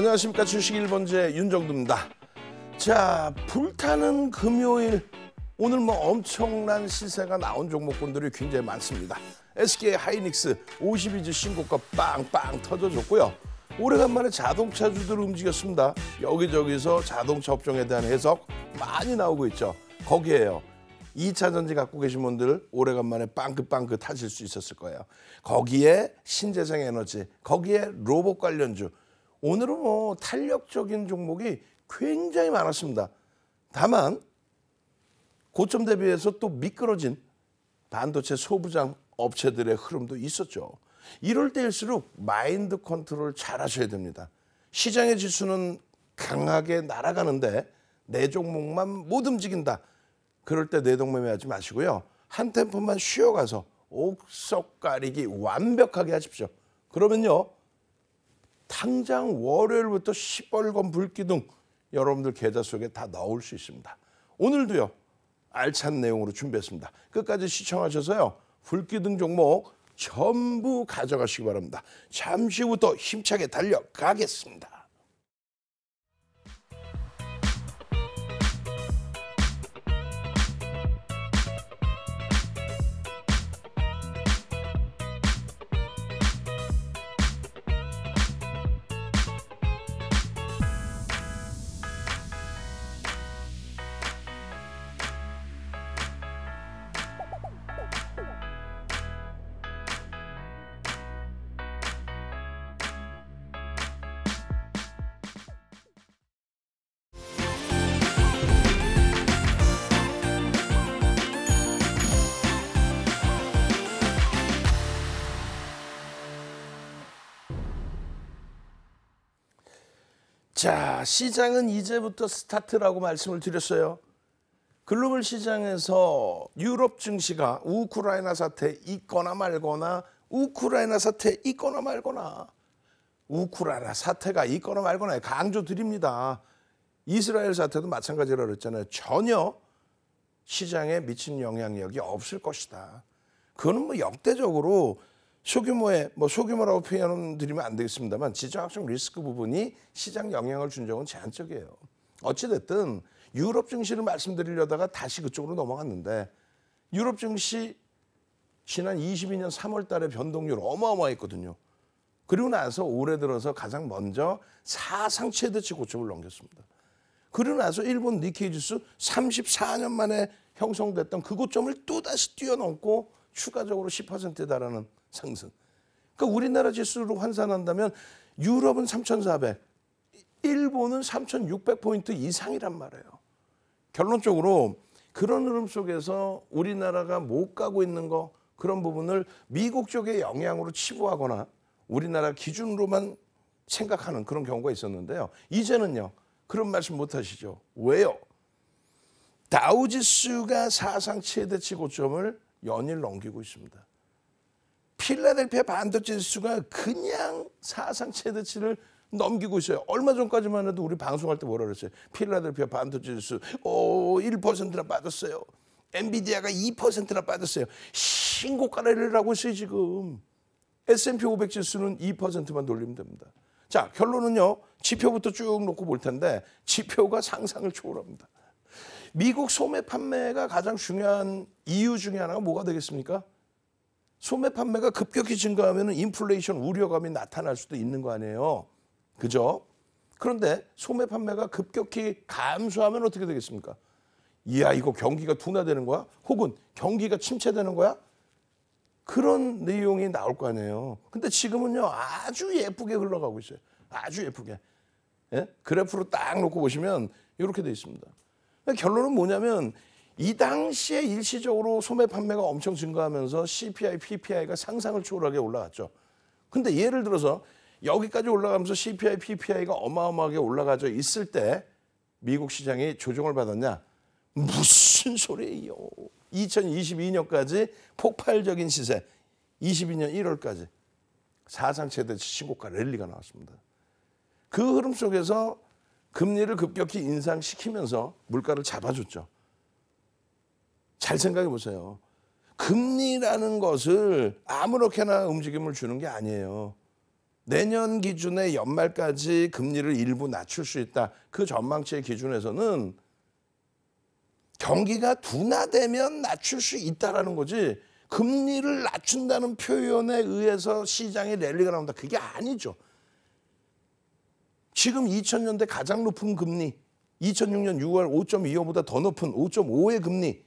안녕하십니까 주식 1번제 윤정두입니다. 자 불타는 금요일 오늘 뭐 엄청난 시세가 나온 종목군들이 굉장히 많습니다. SK 하이닉스 52주 신고가 빵빵 터져줬고요. 오래간만에 자동차주들 움직였습니다. 여기저기서 자동차 업종에 대한 해석 많이 나오고 있죠. 거기에요. 2차 전지 갖고 계신 분들 오래간만에 빵긋빵긋 하실 수 있었을 거예요. 거기에 신재생 에너지, 거기에 로봇 관련주, 오늘은 뭐 탄력적인 종목이 굉장히 많았습니다. 다만 고점 대비해서 또 미끄러진 반도체 소부장 업체들의 흐름도 있었죠. 이럴 때일수록 마인드 컨트롤 잘 하셔야 됩니다. 시장의 지수는 강하게 날아가는데 내 종목만 못 움직인다. 그럴 때 내동매매하지 마시고요. 한 템포만 쉬어가서 옥석 가리기 완벽하게 하십시오. 그러면요. 당장 월요일부터 시뻘건 불기둥 여러분들 계좌 속에 다 넣을 수 있습니다. 오늘도요. 알찬 내용으로 준비했습니다. 끝까지 시청하셔서요. 불기둥 종목 전부 가져가시기 바랍니다. 잠시 후부터 힘차게 달려가겠습니다. 자, 시장은 이제부터 스타트라고 말씀을 드렸어요. 글로벌 시장에서 유럽 증시가 우크라이나 사태 있거나 말거나 우크라이나 사태 있거나 말거나 우크라이나 사태가 있거나 말거나 강조드립니다. 이스라엘 사태도 마찬가지라고 그잖아요 전혀 시장에 미친 영향력이 없을 것이다. 그거뭐 역대적으로 소규모의 뭐 소규모라고 표현드리면 안 되겠습니다만 지정학적 리스크 부분이 시장 영향을 준 적은 제한적이에요. 어찌됐든 유럽 증시를 말씀드리려다가 다시 그쪽으로 넘어갔는데 유럽 증시 지난 22년 3월 달에 변동률 어마어마했거든요. 그리고 나서 올해 들어서 가장 먼저 사상 최대치 고점을 넘겼습니다. 그리고 나서 일본 니케이 지수 34년 만에 형성됐던 그 고점을 또다시 뛰어넘고 추가적으로 10%에 달하는 상승. 그러니까 우리나라 지수로 환산한다면 유럽은 3,400, 일본은 3,600포인트 이상이란 말이에요. 결론적으로 그런 흐름 속에서 우리나라가 못 가고 있는 거 그런 부분을 미국 쪽의 영향으로 치부하거나 우리나라 기준으로만 생각하는 그런 경우가 있었는데요. 이제는요. 그런 말씀 못 하시죠. 왜요? 다우지수가 사상 최대치 고점을 연일 넘기고 있습니다. 필라델피아 반도체 지수가 그냥 사상 최대치를 넘기고 있어요. 얼마 전까지만 해도 우리 방송할 때 뭐라 그랬어요? 필라델피아 반도체 지수 오 1%나 빠졌어요. 엔비디아가 2%나 빠졌어요. 신고가를 하고 있어요 지금. S&P 500 지수는 2%만 돌리면 됩니다. 자 결론은요. 지표부터 쭉 놓고 볼 텐데 지표가 상상을 초월합니다. 미국 소매 판매가 가장 중요한 이유 중에 하나가 뭐가 되겠습니까? 소매 판매가 급격히 증가하면 인플레이션 우려감이 나타날 수도 있는 거 아니에요. 그죠? 그런데 소매 판매가 급격히 감소하면 어떻게 되겠습니까? 이야 이거 경기가 둔화되는 거야? 혹은 경기가 침체되는 거야? 그런 내용이 나올 거 아니에요. 근데 지금은요 아주 예쁘게 흘러가고 있어요. 아주 예쁘게. 예? 그래프로 딱 놓고 보시면 이렇게 돼 있습니다. 결론은 뭐냐면 이 당시에 일시적으로 소매 판매가 엄청 증가하면서 CPI, PPI가 상상을 초월하게 올라갔죠. 근데 예를 들어서 여기까지 올라가면서 CPI, PPI가 어마어마하게 올라가져 있을 때 미국 시장이 조정을 받았냐? 무슨 소리예요. 2022년까지 폭발적인 시세. 22년 1월까지 사상 최대 신고가 랠리가 나왔습니다. 그 흐름 속에서 금리를 급격히 인상시키면서 물가를 잡아줬죠. 잘 생각해 보세요. 금리라는 것을 아무렇게나 움직임을 주는 게 아니에요. 내년 기준의 연말까지 금리를 일부 낮출 수 있다. 그 전망치의 기준에서는 경기가 둔화되면 낮출 수 있다라는 거지. 금리를 낮춘다는 표현에 의해서 시장에 랠리가 나온다. 그게 아니죠. 지금 2000년대 가장 높은 금리, 2006년 6월 5.25보다 더 높은 5.5의 금리,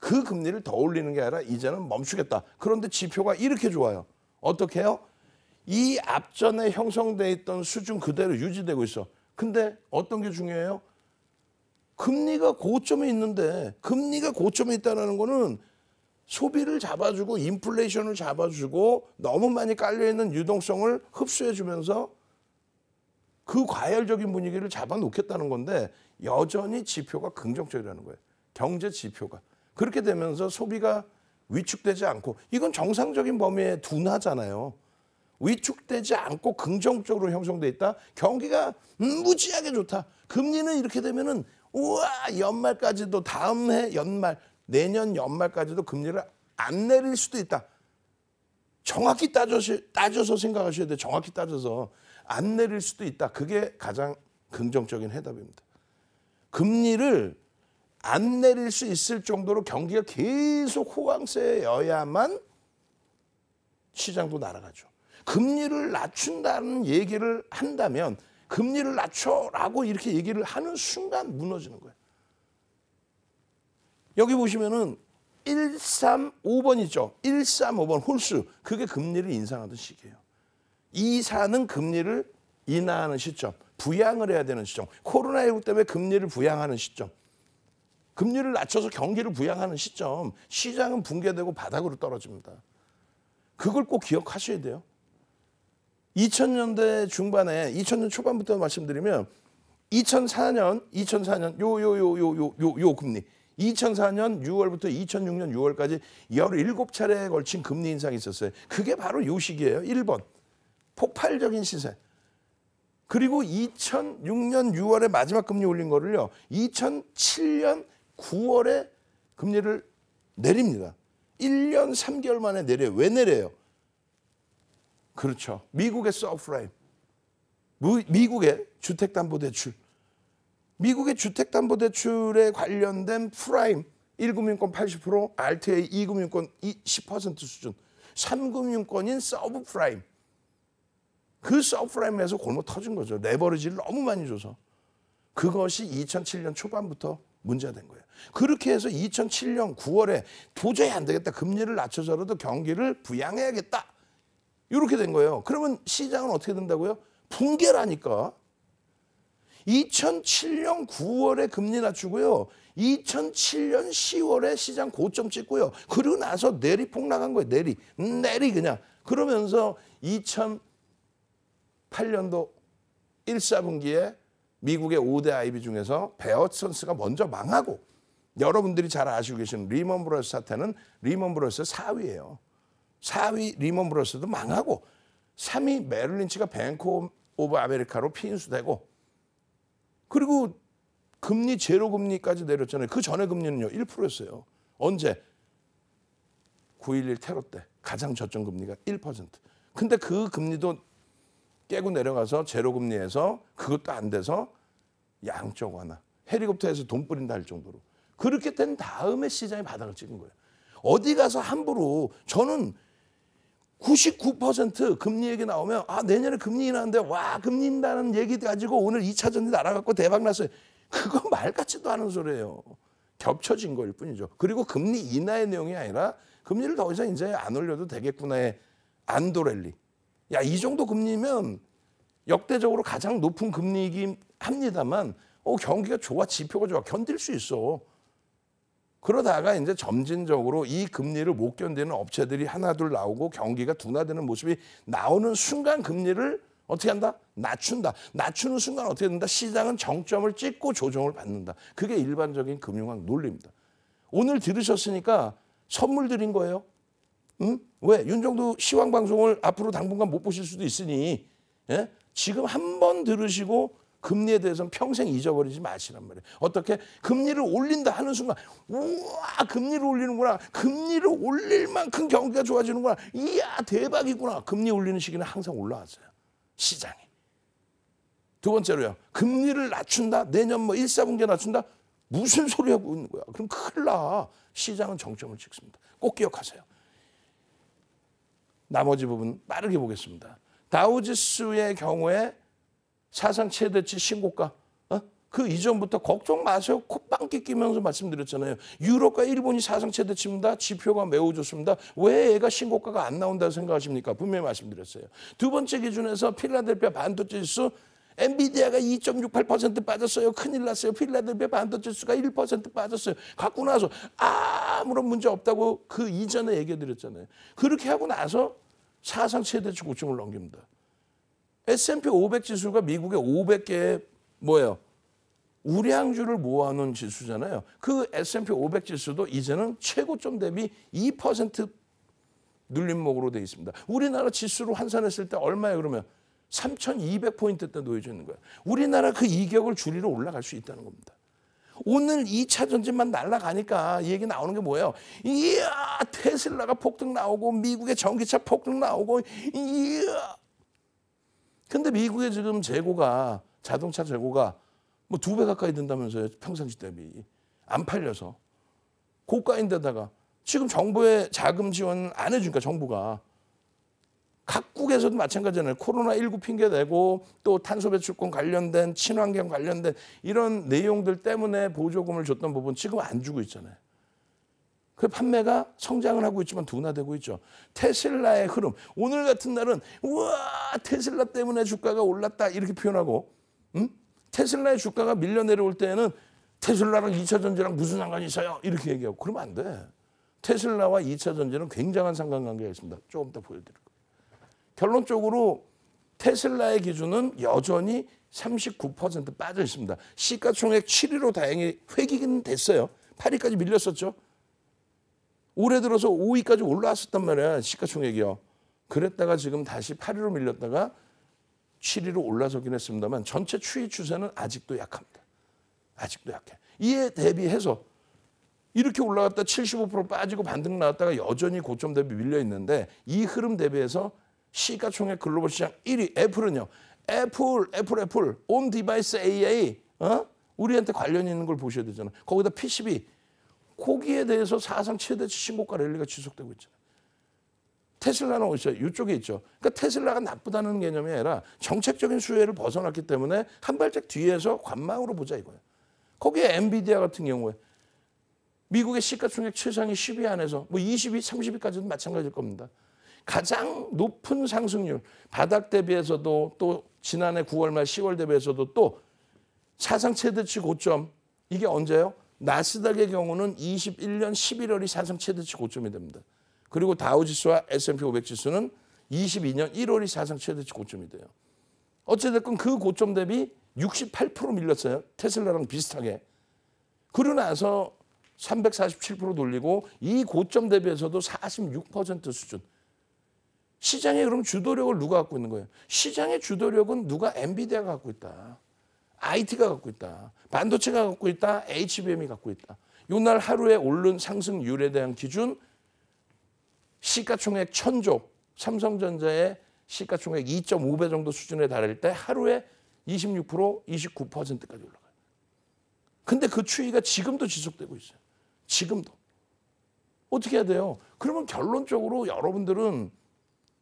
그 금리를 더 올리는 게 아니라 이제는 멈추겠다. 그런데 지표가 이렇게 좋아요. 어떻게 해요? 이 앞전에 형성돼 있던 수준 그대로 유지되고 있어. 근데 어떤 게 중요해요? 금리가 고점에 있는데 금리가 고점에 있다는 거는 소비를 잡아주고 인플레이션을 잡아주고 너무 많이 깔려있는 유동성을 흡수해주면서 그 과열적인 분위기를 잡아놓겠다는 건데 여전히 지표가 긍정적이라는 거예요. 경제 지표가. 그렇게 되면서 소비가 위축되지 않고 이건 정상적인 범위에 둔하잖아요. 위축되지 않고 긍정적으로 형성돼 있다. 경기가 무지하게 좋다. 금리는 이렇게 되면은 우와 연말까지도 다음 해 연말 내년 연말까지도 금리를 안 내릴 수도 있다. 정확히 따져서, 따져서 생각하셔야 돼. 정확히 따져서 안 내릴 수도 있다. 그게 가장 긍정적인 해답입니다. 금리를 안 내릴 수 있을 정도로 경기가 계속 호황세여야만 시장도 날아가죠. 금리를 낮춘다는 얘기를 한다면 금리를 낮춰라고 이렇게 얘기를 하는 순간 무너지는 거예요. 여기 보시면은 135번 있죠. 135번 홀수. 그게 금리를 인상하던 시기예요. 24는 금리를 인하하는 시점. 부양을 해야 되는 시점. 코로나19 때문에 금리를 부양하는 시점. 금리를 낮춰서 경기를 부양하는 시점 시장은 붕괴되고 바닥으로 떨어집니다. 그걸 꼭 기억하셔야 돼요. 2000년대 중반에 2000년 초반부터 말씀드리면 2004년 2004년 요요요요요요 금리 2004년 6월부터 2006년 6월까지 17차례에 걸친 금리 인상이 있었어요. 그게 바로 요 시기예요. 1번. 폭발적인 시세. 그리고 2006년 6월에 마지막 금리 올린 거를요. 2007년 9월에 금리를 내립니다. 1년 3개월 만에 내려요. 왜 내려요? 그렇죠. 미국의 서프라임. 미국의 주택담보대출. 미국의 주택담보대출에 관련된 프라임 1금융권 80%, RTA 2금융권 10% 수준, 3금융권인 서브프라임. 그 서브프라임에서 골목 터진 거죠. 레버리지를 너무 많이 줘서. 그것이 2007년 초반부터 문제된 거예요. 그렇게 해서 2007년 9월에 도저히 안 되겠다. 금리를 낮춰서라도 경기를 부양해야겠다. 이렇게 된 거예요. 그러면 시장은 어떻게 된다고요? 붕괴라니까. 2007년 9월에 금리 낮추고요. 2007년 10월에 시장 고점 찍고요. 그리고 나서 내리 폭락한 거예요. 내리. 내리 그냥. 그러면서 2008년도 1, 4분기에 미국의 5대 아이 중에서 베어 선스가 먼저 망하고 여러분들이 잘 아시고 계신 리먼 브러스 사태는 리먼 브러스 4위예요. 4위 리먼 브러스도 망하고 3위 메릴린치가 뱅크 오브 아메리카로 피인수되고 그리고 금리 제로 금리까지 내렸잖아요. 그 전에 금리는요 1%였어요. 언제? 9.11 테러 때 가장 저점 금리가 1%. 근데 그 금리도 깨고 내려가서 제로 금리에서 그것도 안 돼서 양쪽 하나 헬리콥터에서 돈 뿌린다 할 정도로 그렇게 된 다음에 시장이 바닥을 찍은 거예요. 어디 가서 함부로 저는 99% 금리 얘기 나오면 아 내년에 금리 인하는데 와 금리 인다는 얘기 가지고 오늘 2차 전지 날아갔고 대박 났어요. 그거 말 같지도 않은 소리예요. 겹쳐진 거일 뿐이죠. 그리고 금리 인하의 내용이 아니라 금리를 더 이상 이제 안 올려도 되겠구나의 안도랠리. 야이 정도 금리면 역대적으로 가장 높은 금리이긴 합니다만 어 경기가 좋아 지표가 좋아 견딜 수 있어. 그러다가 이제 점진적으로 이 금리를 못 견디는 업체들이 하나둘 나오고 경기가 둔화되는 모습이 나오는 순간 금리를 어떻게 한다? 낮춘다. 낮추는 순간 어떻게 된다? 시장은 정점을 찍고 조정을 받는다. 그게 일반적인 금융학 논리입니다. 오늘 들으셨으니까 선물 드린 거예요. 응? 왜? 윤정도 시황 방송을 앞으로 당분간 못 보실 수도 있으니 예? 지금 한 번 들으시고 금리에 대해서는 평생 잊어버리지 마시란 말이에요. 어떻게? 금리를 올린다 하는 순간 우와 금리를 올리는구나. 금리를 올릴 만큼 경기가 좋아지는구나. 이야 대박이구나. 금리 올리는 시기는 항상 올라왔어요. 시장이. 두 번째로요. 금리를 낮춘다. 내년 뭐 1, 4분기 에 낮춘다. 무슨 소리 하고 있는 거야. 그럼 큰일 나. 시장은 정점을 찍습니다. 꼭 기억하세요. 나머지 부분 빠르게 보겠습니다. 다우지수의 경우에 사상 최대치 신고가. 어? 그 이전부터 걱정 마세요. 콧방귀 끼면서 말씀드렸잖아요. 유럽과 일본이 사상 최대치입니다. 지표가 매우 좋습니다. 왜 애가 신고가가 안 나온다고 생각하십니까? 분명히 말씀드렸어요. 두 번째 기준에서 필라델피아 반도체 지수 엔비디아가 2.68% 빠졌어요. 큰일 났어요. 필라델피아 반도체 지수가 1% 빠졌어요. 갖고 나서 아무런 문제 없다고 그 이전에 얘기해 드렸잖아요. 그렇게 하고 나서 사상 최대치 고점을 넘깁니다. S&P 500 지수가 미국의 5 0 0개 뭐예요? 우량주를 모아놓은 지수잖아요. 그 S&P 500 지수도 이제는 최고점 대비 2% 눌림목으로 되어 있습니다. 우리나라 지수로 환산했을 때 얼마예요? 그러면 3,200포인트 때 놓여져 있는 거예요. 우리나라 그 이격을 줄이러 올라갈 수 있다는 겁니다. 오늘 2차 전지만 날라가니까 얘기 나오는 게 뭐예요? 이야 테슬라가 폭등 나오고 미국의 전기차 폭등 나오고 이야 근데 미국의 지금 재고가 자동차 재고가 뭐 두 배 가까이 된다면서요. 평상시 대비. 안 팔려서. 고가인데다가 지금 정부의 자금 지원 안 해주니까 정부가. 각국에서도 마찬가지잖아요. 코로나19 핑계대고 또 탄소배출권 관련된 친환경 관련된 이런 내용들 때문에 보조금을 줬던 부분 지금 안 주고 있잖아요. 그 판매가 성장을 하고 있지만 둔화되고 있죠. 테슬라의 흐름. 오늘 같은 날은 우와 테슬라 때문에 주가가 올랐다 이렇게 표현하고 응? 테슬라의 주가가 밀려 내려올 때는 에 테슬라랑 2차 전지랑 무슨 상관이 있어요? 이렇게 얘기하고 그러면 안 돼. 테슬라와 2차 전지는 굉장한 상관관계가 있습니다. 조금 더 보여드릴 거예요. 결론적으로 테슬라의 기준은 여전히 39% 빠져 있습니다. 시가총액 7위로 다행히 회기는 됐어요. 8위까지 밀렸었죠. 올해 들어서 5위까지 올라왔었단 말이야. 시가총액이요. 그랬다가 지금 다시 8위로 밀렸다가 7위로 올라서긴 했습니다만 전체 추이 추세는 아직도 약합니다. 아직도 약해. 이에 대비해서 이렇게 올라갔다 75% 빠지고 반등 나왔다가 여전히 고점 대비 밀려 있는데 이 흐름 대비해서 시가총액 글로벌 시장 1위 애플은요. 애플, 애플, 애플, 온 디바이스 AA, 어? 우리한테 관련이 있는 걸 보셔야 되잖아. 거기다 PCB, 거기에 대해서 사상 최대 신고가 랠리가 지속되고 있잖아요. 테슬라는 어디서 이쪽에 있죠. 그러니까 테슬라가 나쁘다는 개념이 아니라 정책적인 수혜를 벗어났기 때문에 한 발짝 뒤에서 관망으로 보자 이거예요. 거기에 엔비디아 같은 경우에 미국의 시가총액 최상위 10위 안에서 뭐 20위, 30위까지도 마찬가지일 겁니다. 가장 높은 상승률, 바닥 대비해서도 또 지난해 9월 말 10월 대비해서도 또 사상 최대치 고점 이게 언제요? 나스닥의 경우는 21년 11월이 사상 최대치 고점이 됩니다. 그리고 다우지수와 S&P 500 지수는 22년 1월이 사상 최대치 고점이 돼요. 어찌됐건 그 고점 대비 68% 밀렸어요. 테슬라랑 비슷하게. 그러고 나서 347% 돌리고 이 고점 대비해서도 46% 수준. 시장에 그럼 주도력을 누가 갖고 있는 거예요? 시장의 주도력은 누가 엔비디아가 갖고 있다. IT가 갖고 있다. 반도체가 갖고 있다. HBM이 갖고 있다. 요날 하루에 오른 상승률에 대한 기준 시가총액 천조 삼성전자의 시가총액 2.5배 정도 수준에 달할 때 하루에 26% 29%까지 올라가요. 근데 그 추이가 지금도 지속되고 있어요. 지금도. 어떻게 해야 돼요? 그러면 결론적으로 여러분들은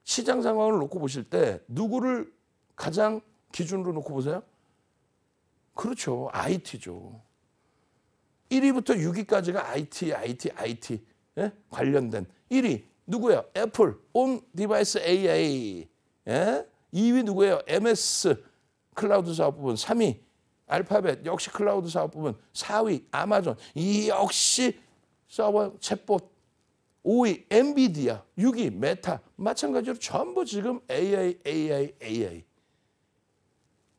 시장 상황을 놓고 보실 때 누구를 가장 기준으로 놓고 보세요? 그렇죠. IT죠. 1위부터 6위까지가 IT, IT, IT 예? 관련된 1위 누구예요? 애플 온 디바이스 AA 예? 2위 누구예요? MS 클라우드 사업 부분 3위 알파벳 역시 클라우드 사업 부분 4위 아마존 이 역시 서버 챗봇 5위 엔비디아 6위 메타 마찬가지로 전부 지금 AI, AI, AI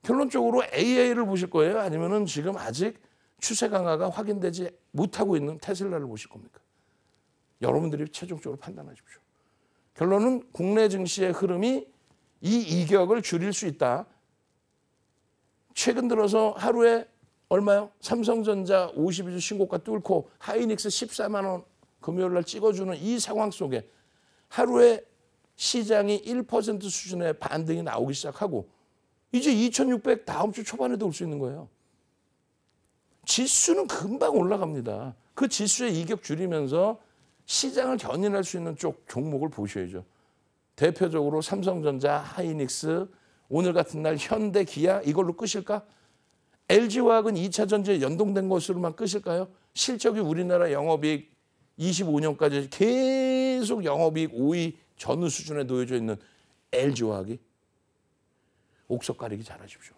결론적으로 AA를 보실 거예요? 아니면은 지금 아직 추세 강화가 확인되지 못하고 있는 테슬라를 보실 겁니까? 여러분들이 최종적으로 판단하십시오. 결론은 국내 증시의 흐름이 이 이격을 줄일 수 있다. 최근 들어서 하루에 얼마요? 삼성전자 52주 신고가 뚫고 하이닉스 14만 원 금요일 날 찍어주는 이 상황 속에 하루에 시장이 1% 수준의 반등이 나오기 시작하고 이제 2600 다음 주 초반에도 올 수 있는 거예요. 지수는 금방 올라갑니다. 그 지수의 이격 줄이면서 시장을 견인할 수 있는 쪽 종목을 보셔야죠. 대표적으로 삼성전자, 하이닉스, 오늘 같은 날 현대, 기아 이걸로 끝일까? LG화학은 2차 전지에 연동된 것으로만 끝일까요? 실적이 우리나라 영업이익 25년까지 계속 영업이익 5위 전후 수준에 놓여져 있는 LG화학이 옥석 가리기 잘하십시오.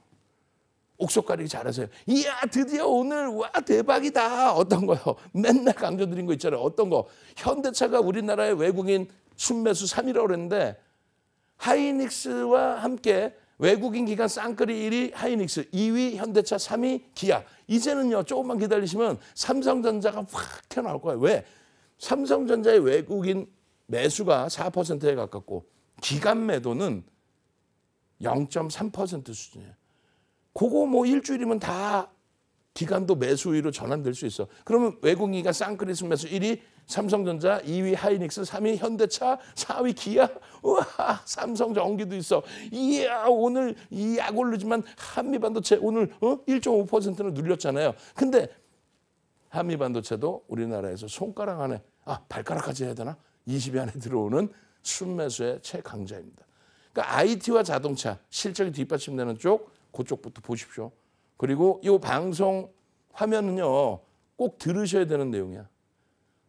옥석 가리기 잘하세요. 이야 드디어 오늘 와 대박이다. 어떤 거요? 맨날 강조드린 거 있잖아요. 어떤 거? 현대차가 우리나라의 외국인 순매수 3위라고 그랬는데 하이닉스와 함께 외국인 기관 쌍끌이 1위 하이닉스, 2위 현대차, 3위 기아. 이제는요 조금만 기다리시면 삼성전자가 확 튀어나올 거예요. 왜? 삼성전자의 외국인 매수가 4%에 가깝고 기간 매도는 0.3% 수준이에요. 그거 뭐 일주일이면 다 기간도 매수위로 전환될 수 있어. 그러면 외국인가 쌍크리스마스 1위 삼성전자, 2위 하이닉스, 3위 현대차, 4위 기아, 우와 삼성 전기도 있어. 이야 오늘 이 약올르지만 한미반도체 오늘 어? 1.5%는 눌렸잖아요. 근데 한미반도체도 우리나라에서 손가락 안에 아 발가락까지 해야 되나? 20위 안에 들어오는 순매수의 최강자입니다. 그러니까 IT와 자동차 실적이 뒷받침되는 쪽 그쪽부터 보십시오. 그리고 이 방송 화면은요. 꼭 들으셔야 되는 내용이야.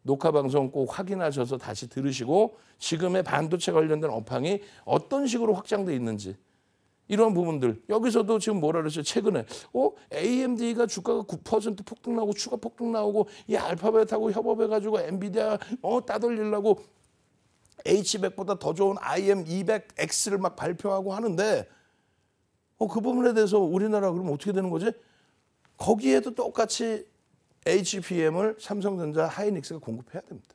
녹화 방송 꼭 확인하셔서 다시 들으시고 지금의 반도체 관련된 업황이 어떤 식으로 확장돼 있는지 이런 부분들 여기서도 지금 뭐라 그랬어요? 최근에 어 AMD가 주가가 9% 폭등 나고 추가 폭등 나오고 이 알파벳하고 협업해 가지고 엔비디아 어 따돌리려고 H100보다 더 좋은 IM200X를 막 발표하고 하는데 어, 그 부분에 대해서 우리나라 그러면 어떻게 되는 거지? 거기에도 똑같이 HPM을 삼성전자 하이닉스가 공급해야 됩니다.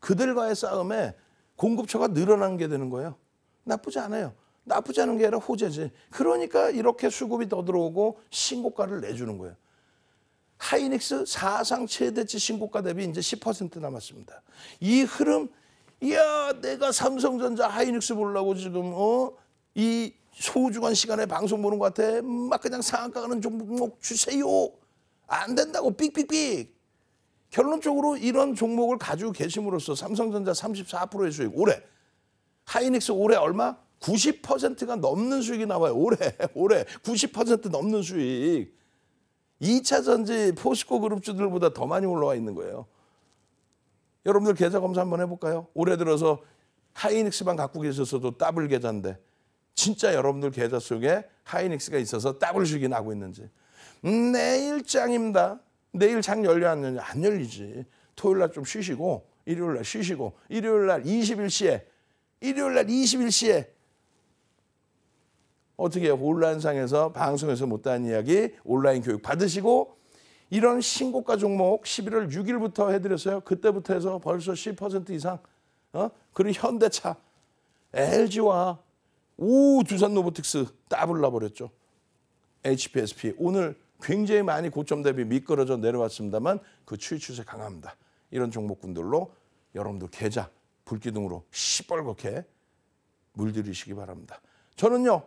그들과의 싸움에 공급처가 늘어난 게 되는 거예요. 나쁘지 않아요. 나쁘지 않은 게 아니라 호재지. 그러니까 이렇게 수급이 더 들어오고 신고가를 내주는 거예요. 하이닉스 사상 최대치 신고가 대비 이제 10% 남았습니다. 이 흐름 야 내가 삼성전자 하이닉스 보려고 지금 어 이 소중한 시간에 방송 보는 것 같아 막 그냥 상한가 가는 종목 주세요 안 된다고 삑삑삑 결론적으로 이런 종목을 가지고 계심으로써 삼성전자 34%의 수익 올해 하이닉스 올해 얼마 90%가 넘는 수익이 나와요 올해 올해 90% 넘는 수익 2차 전지 포스코 그룹주들보다 더 많이 올라와 있는 거예요. 여러분들 계좌 검사 한번 해볼까요? 올해 들어서 하이닉스만 갖고 계셨어도 더블 계좌인데 진짜 여러분들 계좌 속에 하이닉스가 있어서 더블 주긴 하고 있는지 음, 내일 장입니다. 내일 장 열려 안 열려 안 열리지. 토요일 날 좀 쉬시고 일요일 날 쉬시고 일요일 날 21시에 일요일 날 21시에 어떻게 온라인상에서 방송에서 못다한 이야기 온라인 교육 받으시고 이런 신고가 종목 11월 6일부터 해드렸어요. 그때부터 해서 벌써 10% 이상. 어? 그리고 현대차, LG와 우 두산 로보틱스 따블라 버렸죠. HPSP 오늘 굉장히 많이 고점 대비 미끄러져 내려왔습니다만 그 추이 추세 강합니다. 이런 종목군들로 여러분들 계좌 불기둥으로 시뻘겋게 물들이시기 바랍니다. 저는요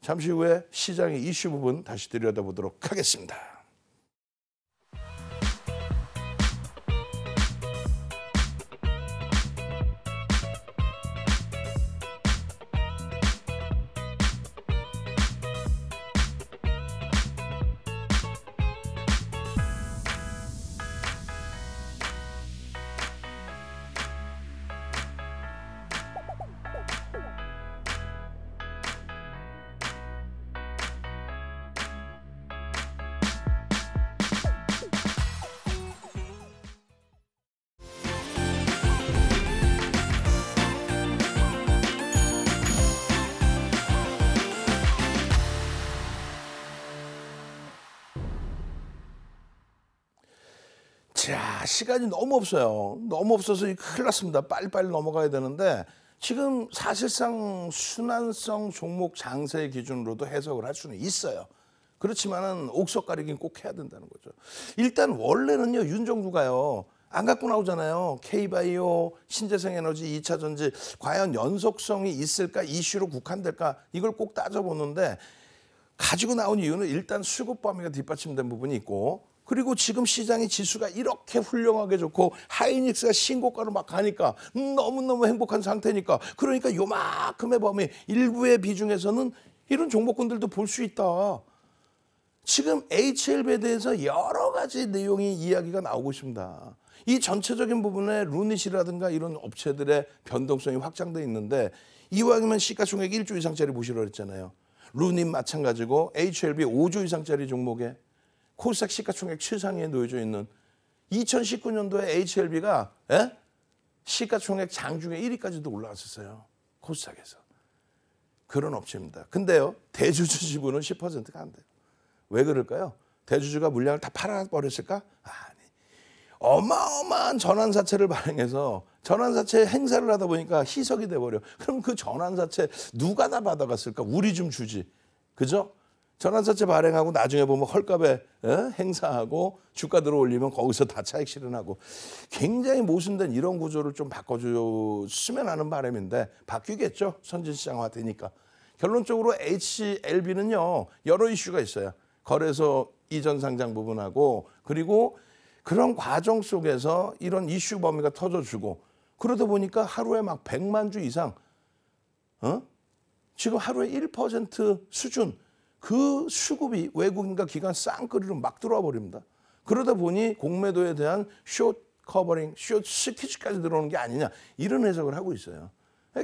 잠시 후에 시장의 이슈 부분 다시 들여다보도록 하겠습니다. 시간이 너무 없어요. 너무 없어서 큰일 났습니다. 빨리빨리 넘어가야 되는데 지금 사실상 순환성 종목 장세 기준으로도 해석을 할 수는 있어요. 그렇지만은 옥석 가리긴 꼭 해야 된다는 거죠. 일단 원래는요 윤정부가요 안 갖고 나오잖아요. K바이오, 신재생에너지, 2차전지 과연 연속성이 있을까 이슈로 국한될까 이걸 꼭 따져보는데 가지고 나온 이유는 일단 수급 범위가 뒷받침된 부분이 있고 그리고 지금 시장의 지수가 이렇게 훌륭하게 좋고 하이닉스가 신고가로 막 가니까 너무너무 행복한 상태니까 그러니까 요만큼의 범위 일부의 비중에서는 이런 종목군들도 볼 수 있다. 지금 HLB에 대해서 여러 가지 내용이 이야기가 나오고 있습니다. 이 전체적인 부분에 루닛이라든가 이런 업체들의 변동성이 확장돼 있는데 이왕이면 시가총액 1조 이상짜리 보시라고 했잖아요. 루닛 마찬가지고 HLB 5조 이상짜리 종목에 코스닥 시가총액 최상위에 놓여져 있는 2019년도에 HLB가 에? 예? 시가총액 장중에 1위까지도 올라왔었어요. 코스닥에서. 그런 업체입니다. 근데요. 대주주 지분은 10%가 안 돼요. 왜 그럴까요? 대주주가 물량을 다 팔아버렸을까? 아니. 어마어마한 전환사채를 발행해서 전환사채 행사를 하다 보니까 희석이 돼버려. 그럼 그 전환사채 누가 다 받아갔을까? 우리 좀 주지. 그죠? 전환사채 발행하고 나중에 보면 헐값에 예, 행사하고 주가 들어올리면 거기서 다 차익 실현하고 굉장히 모순된 이런 구조를 좀 바꿔줬으면 하는 바람인데 바뀌겠죠 선진시장화 되니까 결론적으로 HLB는요 여러 이슈가 있어요 거래소 이전 상장 부분하고 그리고 그런 과정 속에서 이런 이슈 범위가 터져주고 그러다 보니까 하루에 막 100만 주 이상 어? 지금 하루에 1% 수준 그 수급이 외국인과 기관 쌍끌이로 막 들어와 버립니다. 그러다 보니 공매도에 대한 숏 커버링, 숏 스티치까지 들어오는 게 아니냐 이런 해석을 하고 있어요.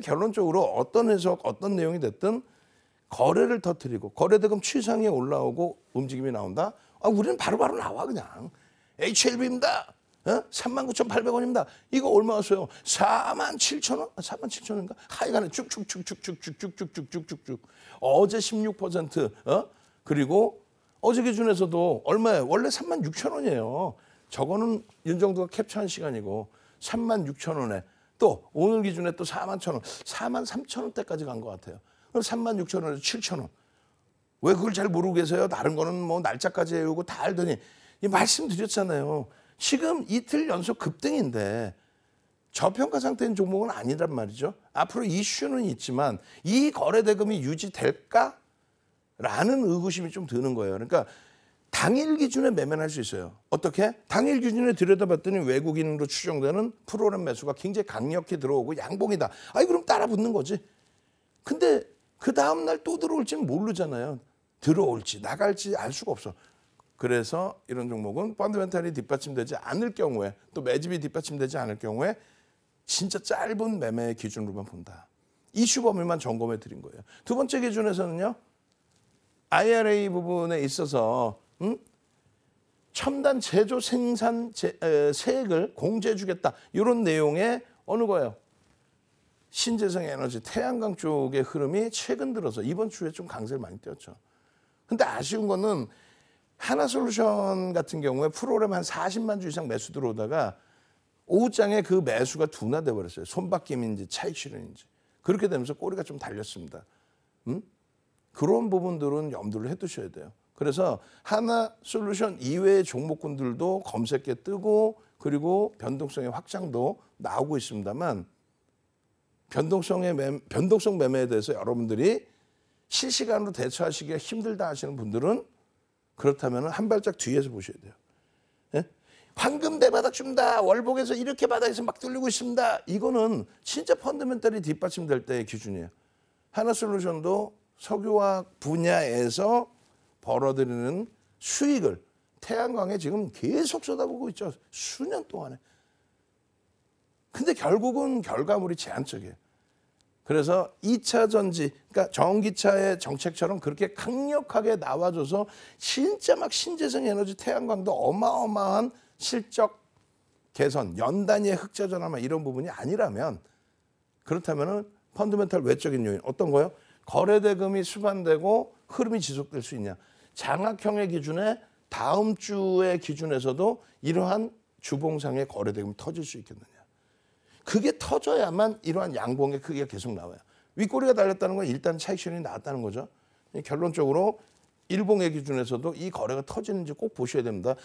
결론적으로 어떤 해석, 어떤 내용이 됐든 거래를 터트리고 거래대금 취상에 올라오고 움직임이 나온다. 아, 우리는 바로바로 바로 나와 그냥 HLB입니다. 어? 39,800원입니다. 이거 얼마였어요? 47,000원? 47,000원인가? 하여간에 쭉쭉쭉쭉쭉쭉쭉쭉쭉쭉 어제 16% 어? 그리고 어제 기준에서도 얼마예요? 원래 36,000원이에요. 저거는 윤정도가 캡처한 시간이고 36,000원에 또 오늘 기준에 또 41,000원, 43,000원대까지 간 것 같아요. 그럼 36,000원에서 7,000원. 왜 그걸 잘 모르고 계세요? 다른 거는 뭐 날짜까지 해오고다 알더니 말씀드렸잖아요. 지금 이틀 연속 급등인데 저평가 상태인 종목은 아니란 말이죠. 앞으로 이슈는 있지만 이 거래 대금이 유지될까? 라는 의구심이 좀 드는 거예요. 그러니까 당일 기준에 매매할 수 있어요. 어떻게? 당일 기준에 들여다봤더니 외국인으로 추정되는 프로그램 매수가 굉장히 강력히 들어오고 양봉이다. 아이 그럼 따라 붙는 거지. 근데 그 다음날 또 들어올지는 모르잖아요. 들어올지 나갈지 알 수가 없어. 그래서 이런 종목은 펀드멘탈이 뒷받침되지 않을 경우에 또 매집이 뒷받침되지 않을 경우에 진짜 짧은 매매 기준으로만 본다. 이슈 범위만 점검해 드린 거예요. 두 번째 기준에서는요. IRA 부분에 있어서 음? 첨단 제조 생산 제, 에, 세액을 공제해 주겠다. 이런 내용의 어느 거예요? 신재생 에너지 태양광 쪽의 흐름이 최근 들어서 이번 주에 좀 강세를 많이 띄었죠. 근데 아쉬운 거는 하나솔루션 같은 경우에 프로그램 한 40만 주 이상 매수 들어오다가 오후장에 그 매수가 둔화돼 버렸어요. 손바뀜인지 차익 실현인지 그렇게 되면서 꼬리가 좀 달렸습니다. 음? 그런 부분들은 염두를 해두셔야 돼요. 그래서 하나 솔루션 이외의 종목군들도 검색에 뜨고 그리고 변동성의 확장도 나오고 있습니다만 변동성의 매 변동성 매매에 대해서 여러분들이 실시간으로 대처하시기가 힘들다 하시는 분들은 그렇다면 한 발짝 뒤에서 보셔야 돼요. 예? 황금 대바닥 준다. 월봉에서 이렇게 바닥에서 막 뚫리고 있습니다. 이거는 진짜 펀드멘털이 뒷받침될 때의 기준이에요. 하나솔루션도 석유화학 분야에서 벌어들이는 수익을 태양광에 지금 계속 쏟아보고 있죠. 수년 동안에. 근데 결국은 결과물이 제한적이에요. 그래서 2차 전지, 그러니까 전기차의 정책처럼 그렇게 강력하게 나와줘서 진짜 막 신재생 에너지 태양광도 어마어마한 실적 개선, 연단위의 흑자 전환 이런 부분이 아니라면 그렇다면은 펀드멘탈 외적인 요인 어떤 거요? 거래 대금이 수반되고 흐름이 지속될 수 있냐? 장학형의 기준에 다음 주의 기준에서도 이러한 주봉상의 거래 대금이 터질 수 있겠느냐? 그게 터져야만 이러한 양봉의 크기가 계속 나와요. 윗꼬리가 달렸다는 건 일단 차익실현이 나왔다는 거죠. 결론적으로 일봉의 기준에서도 이 거래가 터지는지 꼭 보셔야 됩니다.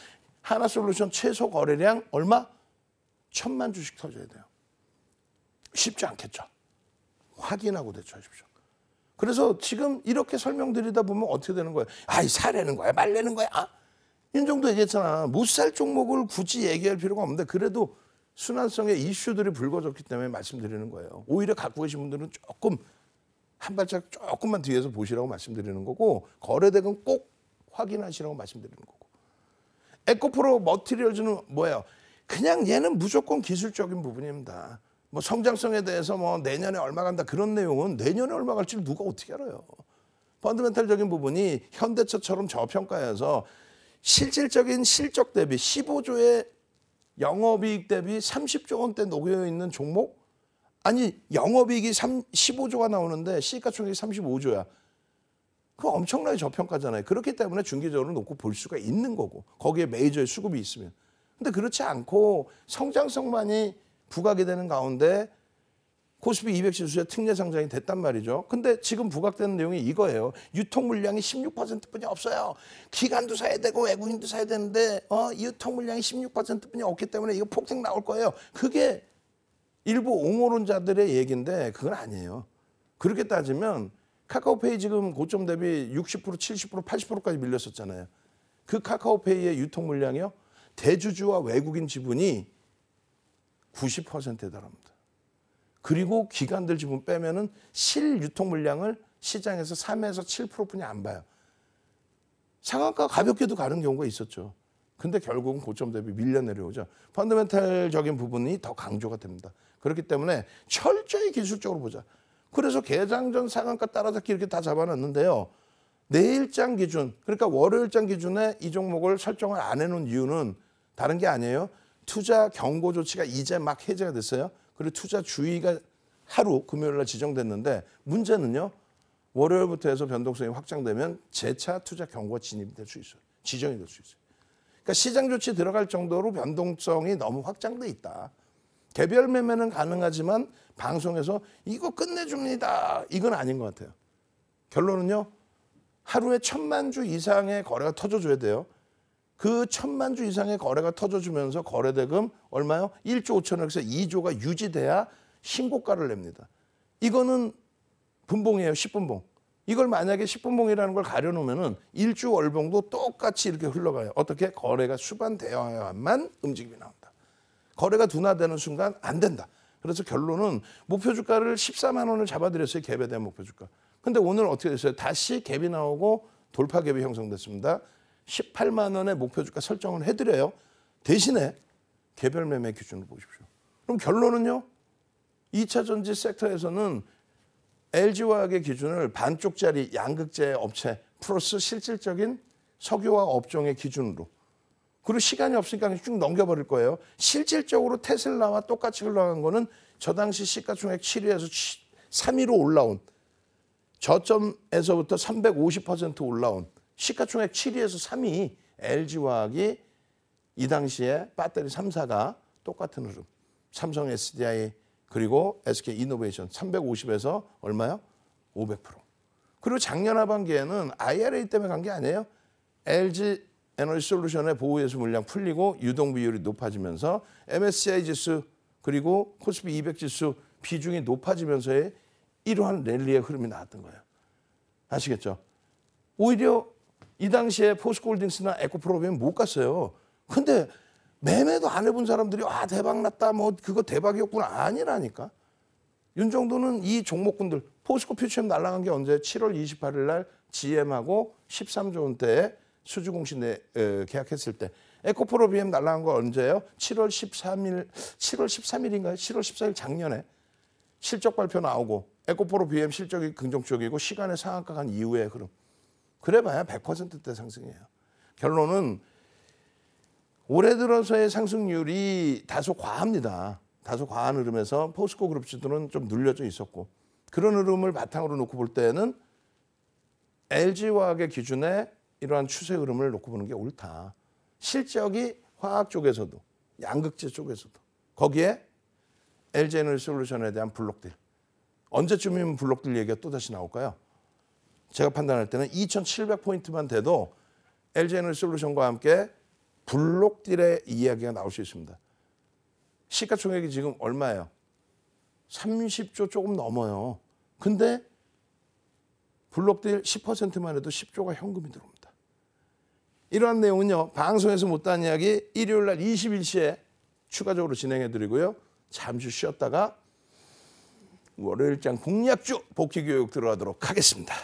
하나솔루션 최소 거래량 얼마? 천만 주씩 터져야 돼요. 쉽지 않겠죠. 확인하고 대처하십시오. 그래서 지금 이렇게 설명드리다 보면 어떻게 되는 거예요? 아이 사려는 거야 말려는 거야? 윤정도 아, 얘기했잖아. 못 살 종목을 굳이 얘기할 필요가 없는데 그래도 순환성의 이슈들이 불거졌기 때문에 말씀드리는 거예요. 오히려 갖고 계신 분들은 조금 한 발짝 조금만 뒤에서 보시라고 말씀드리는 거고 거래대금 꼭 확인하시라고 말씀드리는 거고 에코프로 머티리얼즈는 뭐예요? 그냥 얘는 무조건 기술적인 부분입니다. 뭐 성장성에 대해서 뭐 내년에 얼마 간다 그런 내용은 내년에 얼마 갈지 누가 어떻게 알아요? 펀드멘탈적인 부분이 현대차처럼 저평가해서 실질적인 실적 대비 15조의 영업이익 대비 30조 원대 녹여 있는 종목? 아니 영업이익이 3, 15조가 나오는데 시가총액이 35조야. 그 엄청나게 저평가잖아요. 그렇기 때문에 중기적으로 놓고 볼 수가 있는 거고 거기에 메이저의 수급이 있으면. 근데 그렇지 않고 성장성만이 부각이 되는 가운데 코스피 200 지수의 특례 상장이 됐단 말이죠. 근데 지금 부각되는 내용이 이거예요. 유통 물량이 16%뿐이 없어요. 기관도 사야 되고 외국인도 사야 되는데 어, 유통 물량이 16%뿐이 없기 때문에 이거 폭등 나올 거예요. 그게 일부 옹호론자들의 얘기인데 그건 아니에요. 그렇게 따지면 카카오페이 지금 고점 대비 60% 70% 80%까지 밀렸었잖아요. 그 카카오페이의 유통 물량이요. 대주주와 외국인 지분이 90%에 달합니다. 그리고 기관들 지분 빼면은 실 유통 물량을 시장에서 3에서 7%뿐이 안 봐요. 상한가 가볍게도 가는 경우가 있었죠. 근데 결국은 고점 대비 밀려 내려오죠. 펀더멘탈적인 부분이 더 강조가 됩니다. 그렇기 때문에 철저히 기술적으로 보자. 그래서 개장전 상한가 따라잡기 이렇게 다 잡아놨는데요. 내일장 기준, 그러니까 월요일장 기준에 이 종목을 설정을 안 해놓은 이유는 다른 게 아니에요. 투자 경고 조치가 이제 막 해제가 됐어요. 그리고 투자 주의가 하루 금요일 날 지정됐는데 문제는요. 월요일부터 해서 변동성이 확장되면 재차 투자 경고 진입이 될수 있어요. 지정이 될 수 있어요. 그러니까 시장 조치 들어갈 정도로 변동성이 너무 확장돼 있다. 개별 매매는 가능하지만 방송에서 이거 끝내줍니다. 이건 아닌 것 같아요. 결론은요. 하루에 천만 주 이상의 거래가 터져줘야 돼요. 그 천만 주 이상의 거래가 터져주면서 거래대금 얼마요? 1조 5천억에서 2조가 유지돼야 신고가를 냅니다. 이거는 분봉이에요. 10분봉. 이걸 만약에 10분봉이라는 걸 가려놓으면은 1주 월봉도 똑같이 이렇게 흘러가요. 어떻게? 거래가 수반되어야만 움직임이 나온다. 거래가 둔화되는 순간 안 된다. 그래서 결론은 목표 주가를 14만 원을 잡아들였어요 갭에 대한 목표 주가. 근데 오늘 어떻게 됐어요? 다시 갭이 나오고 돌파 갭이 형성됐습니다. 18만 원의 목표 주가 설정을 해드려요. 대신에 개별 매매 기준을 보십시오. 그럼 결론은요. 2차 전지 섹터에서는 LG화학의 기준을 반쪽짜리 양극재 업체 플러스 실질적인 석유화 업종의 기준으로 그리고 시간이 없으니까 쭉 넘겨버릴 거예요. 실질적으로 테슬라와 똑같이 흘러간 거는 저 당시 시가총액 7위에서 3위로 올라온 저점에서부터 350% 올라온 시가총액 7위에서 3위 LG화학이 이 당시에 배터리 3사가 똑같은 흐름. 삼성 SDI 그리고 SK 이노베이션 350에서 얼마요? 500%. 그리고 작년 하반기에는 IRA 때문에 간 게 아니에요. LG 에너지 솔루션의 보호예수 물량 풀리고 유동 비율이 높아지면서 MSCI 지수 그리고 코스피 200 지수 비중이 높아지면서의 이러한 랠리의 흐름이 나왔던 거예요. 아시겠죠? 오히려 이 당시에 포스코홀딩스나 에코프로비엠못 갔어요. 근데 매매도 안 해본 사람들이 아 대박 났다 뭐 그거 대박이었구나 아니라니까. 윤정도는 이 종목군들 포스코 퓨처엠 날라간 게 언제 7월 28일 날 GM하고 13조 원대에 수주공신 에, 계약했을 때 에코프로 비엠 날라간 거 언제예요? 7월 13일 7월 13일인가요? 7월 14일 작년에 실적 발표 나오고 에코프로 비엠 실적이 긍정 적이고 시간에 상한가 간 이후에 그럼 그래봐야 100%대 상승이에요. 결론은 올해 들어서의 상승률이 다소 과합니다. 다소 과한 흐름에서 포스코 그룹 지수는 좀 눌려져 있었고 그런 흐름을 바탕으로 놓고 볼 때는 LG화학의 기준에 이러한 추세 흐름을 놓고 보는 게 옳다. 실적이 화학 쪽에서도 양극재 쪽에서도 거기에 LG에너지 솔루션에 대한 블록딜 언제쯤이면 블록딜 얘기가 또다시 나올까요? 제가 판단할 때는 2,700포인트만 돼도 LG 에너지 솔루션과 함께 블록 딜의 이야기가 나올 수 있습니다. 시가총액이 지금 얼마예요? 30조 조금 넘어요. 근데 블록딜 10%만 해도 10조가 현금이 들어옵니다. 이러한 내용은요. 방송에서 못한 이야기 일요일 날 21시에 추가적으로 진행해 드리고요. 잠시 쉬었다가 월요일장 공략주 복귀 교육 들어가도록 하겠습니다.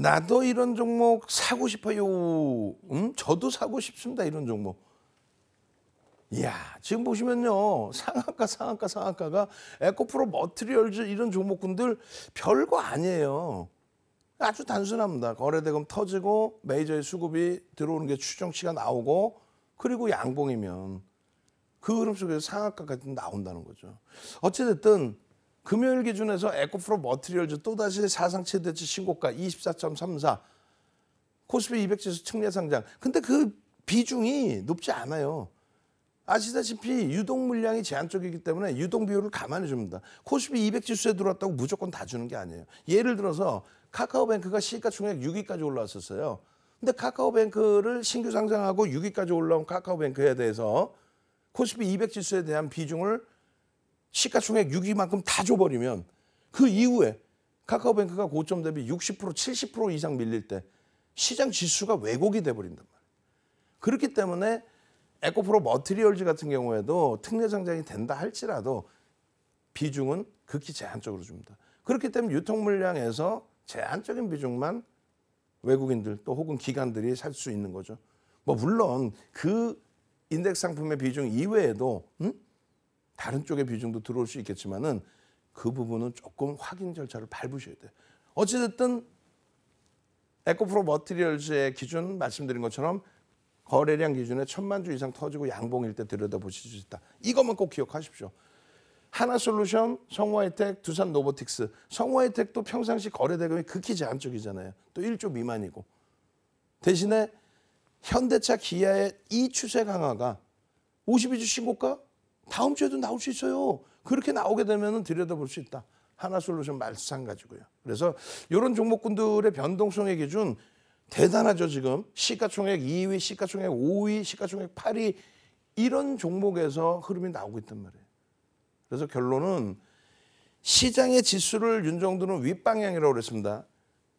나도 이런 종목 사고 싶어요. 음, 저도 사고 싶습니다. 이런 종목. 이야, 지금 보시면요. 상한가, 상한가, 상한가가 에코프로 머트리얼즈 이런 종목군들 별거 아니에요. 아주 단순합니다. 거래대금 터지고 메이저의 수급이 들어오는 게 추정치가 나오고 그리고 양봉이면 그 흐름 속에서 상한가까지 나온다는 거죠. 어찌됐든 금요일 기준에서 에코프로 머트리얼즈 또다시 사상 최대치 신고가 24.34 코스피 200 지수 측면 상장. 근데 그 비중이 높지 않아요. 아시다시피 유동 물량이 제한적이기 때문에 유동 비율을 감안해 줍니다. 코스피 200 지수에 들어왔다고 무조건 다 주는 게 아니에요. 예를 들어서 카카오뱅크가 시가총액 6위까지 올라왔었어요. 근데 카카오뱅크를 신규 상장하고 6위까지 올라온 카카오뱅크에 대해서 코스피 200 지수에 대한 비중을 시가총액 6위만큼 다 줘버리면 그 이후에 카카오뱅크가 고점 대비 60% 70% 이상 밀릴 때 시장 지수가 왜곡이 돼버린단 말이에요. 그렇기 때문에 에코프로 머트리얼즈 같은 경우에도 특례 상장이 된다 할지라도 비중은 극히 제한적으로 줍니다. 그렇기 때문에 유통 물량에서 제한적인 비중만 외국인들 또 혹은 기관들이 살 수 있는 거죠. 뭐 물론 그 인덱스 상품의 비중 이외에도 음? 다른 쪽의 비중도 들어올 수 있겠지만은 그 부분은 조금 확인 절차를 밟으셔야 돼요. 어찌됐든 에코프로 머티리얼즈의 기준 말씀드린 것처럼 거래량 기준에 천만 주 이상 터지고 양봉일 때 들여다보실 수 있다. 이것만 꼭 기억하십시오. 하나솔루션, 성화혜택, 두산 노보틱스. 성화혜택도 평상시 거래 대금이 극히 제한적이잖아요. 또 1조 미만이고. 대신에 현대차 기아의 이 추세 강화가 52주 신고가 다음 주에도 나올 수 있어요. 그렇게 나오게 되면 들여다볼 수 있다. 하나솔루션 마상가지고요 그래서 이런 종목군들의 변동성의 기준 대단하죠 지금 시가총액 2위, 시가총액 5위, 시가총액 8위 이런 종목에서 흐름이 나오고 있단 말이에요. 그래서 결론은 시장의 지수를 윤정도는 윗방향이라고 그랬습니다.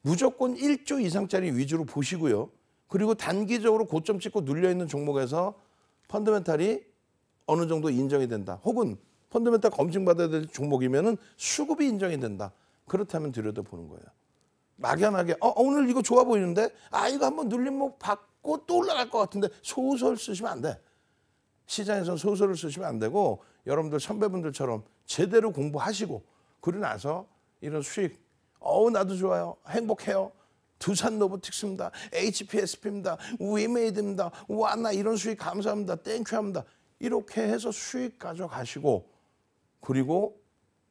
무조건 1조 이상짜리 위주로 보시고요. 그리고 단기적으로 고점 찍고 눌려있는 종목에서 펀드멘탈이 어느 정도 인정이 된다. 혹은 펀드멘탈 검증받아야 될 종목이면은 수급이 인정이 된다. 그렇다면 들여다보는 거예요. 막연하게 어, 어 오늘 이거 좋아 보이는데 아 이거 한번 눌림목 받고 또 올라갈 것 같은데 소설 쓰시면 안 돼. 시장에선 소설을 쓰시면 안 되고 여러분들 선배분들처럼 제대로 공부하시고 그러 나서 이런 수익 어우 나도 좋아요 행복해요 두산 로보틱스입니다 HPSP입니다 위메이드입니다 와나 이런 수익 감사합니다 땡큐합니다 이렇게 해서 수익 가져가시고 그리고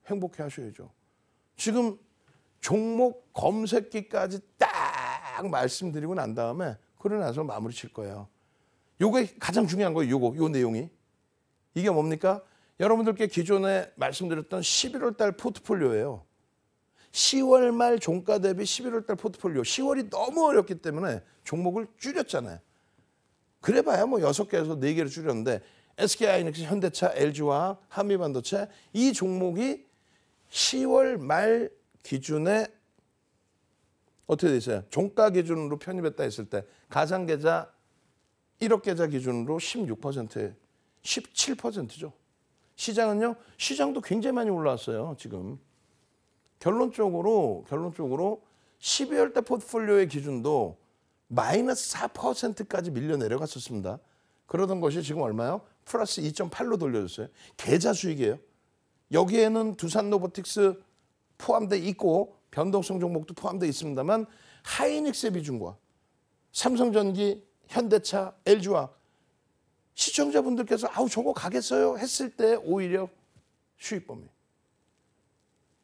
행복해 하셔야죠. 지금 종목 검색기까지 딱 말씀드리고 난 다음에 그러 나서 마무리 칠 거예요. 요게 가장 중요한 거예요. 요거 요 내용이. 이게 뭡니까? 여러분들께 기존에 말씀드렸던 11월 달 포트폴리오예요. 10월 말 종가 대비 11월 달 포트폴리오. 10월이 너무 어렵기 때문에 종목을 줄였잖아요. 그래봐야 뭐 6개에서 4개를 줄였는데 SK 하이닉스, 현대차, LG화, 한미반도체 이 종목이 10월 말 기준에 어떻게 돼 있어요? 종가 기준으로 편입했다 했을 때 가상 계좌 1억 계좌 기준으로 16%, 17%죠. 시장은요. 시장도 굉장히 많이 올라왔어요. 지금 결론적으로 결론적으로 12월 때 포트폴리오의 기준도 마이너스 4%까지 밀려 내려갔었습니다. 그러던 것이 지금 얼마요? 플러스 2.8로 돌려줬어요. 계좌 수익이에요. 여기에는 두산 로보틱스 포함돼 있고 변동성 종목도 포함돼 있습니다만 하이닉스 비중과 삼성전기, 현대차, LG와 시청자분들께서 아우 저거 가겠어요 했을 때 오히려 수익 범위.